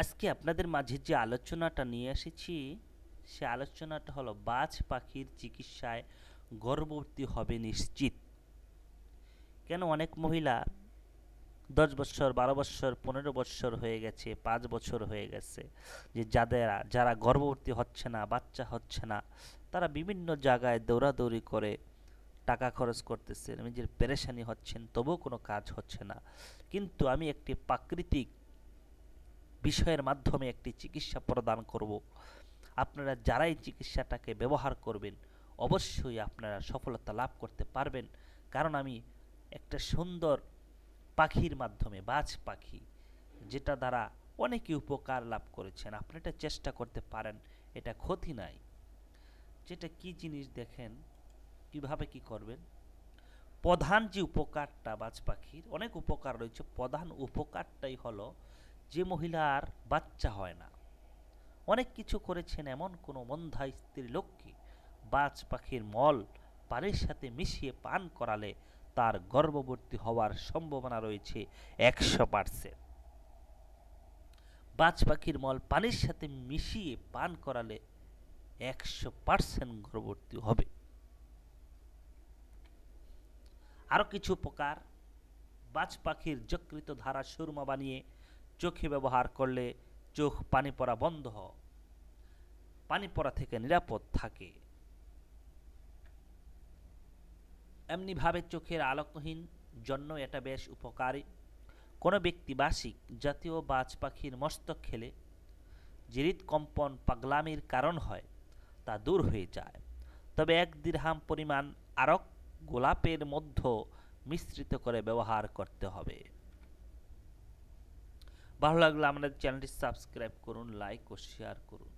আজকে আপনাদের মাঝে যে আলোচনাটা নিয়ে এসেছি সে আলোচনাটা হলো বাজ পাখির চিকিৎসায় গর্ভবতী হবে নিশ্চিত কেন অনেক মহিলা দশ বছর বারো বছর পনেরো বছর হয়ে গেছে পাঁচ বছর হয়ে গেছে যে যাদের যারা গর্ভবতী হচ্ছে না বাচ্চা হচ্ছে না তারা বিভিন্ন জায়গায় দৌড়াদৌড়ি করে টাকা খরচ করতেছেন নিজের পেরেশানি হচ্ছেন তবুও কোনো কাজ হচ্ছে না কিন্তু আমি একটি প্রাকৃতিক বিষয়ের মাধ্যমে একটি চিকিৎসা প্রদান করব আপনারা যারাই চিকিৎসাটাকে ব্যবহার করবেন অবশ্যই আপনারা সফলতা লাভ করতে পারবেন কারণ আমি একটা সুন্দর পাখির মাধ্যমে বাজ পাখি যেটা দ্বারা অনেকে উপকার লাভ করেছেন আপনি এটা চেষ্টা করতে পারেন এটা ক্ষতি নাই যেটা কি জিনিস দেখেন কিভাবে কি করবেন প্রধান যে উপকারটা বাজ পাখির অনেক উপকার রয়েছে প্রধান উপকারটাই হলো যে মহিলার বাচ্চা হয় না অনেক কিছু করেছেন এমন কোনো মন্ধা স্ত্রীর লোককে বাজ পাখির মল পালের সাথে মিশিয়ে পান করালে তার গর্ভবর্তী হওয়ার সম্ভাবনা রয়েছে একশো পার্সেন্ট বাজ পাখির মল পানির সাথে মিশিয়ে পান করালে একশো পার্সেন্ট গর্ভবর্তী হবে আরও কিছু প্রকার বাজ পাখির যকৃত ধারা সুরমা বানিয়ে চোখে ব্যবহার করলে চোখ পানি পড়া বন্ধ পানি পড়া থেকে নিরাপদ থাকে এমনিভাবে চোখের আলোকহীন জন্য এটা বেশ উপকারী কোনো ব্যক্তি বাসিক জাতীয় বাজ পাখির মস্তক খেলে যে হৃদকম্পন পাগলামির কারণ হয় তা দূর হয়ে যায় তবে এক দীর্হাম পরিমাণ আরক গোলাপের মধ্য মিশ্রিত করে ব্যবহার করতে হবে ভালো লাগলে আমাদের চ্যানেলটি সাবস্ক্রাইব করুন লাইক ও শেয়ার করুন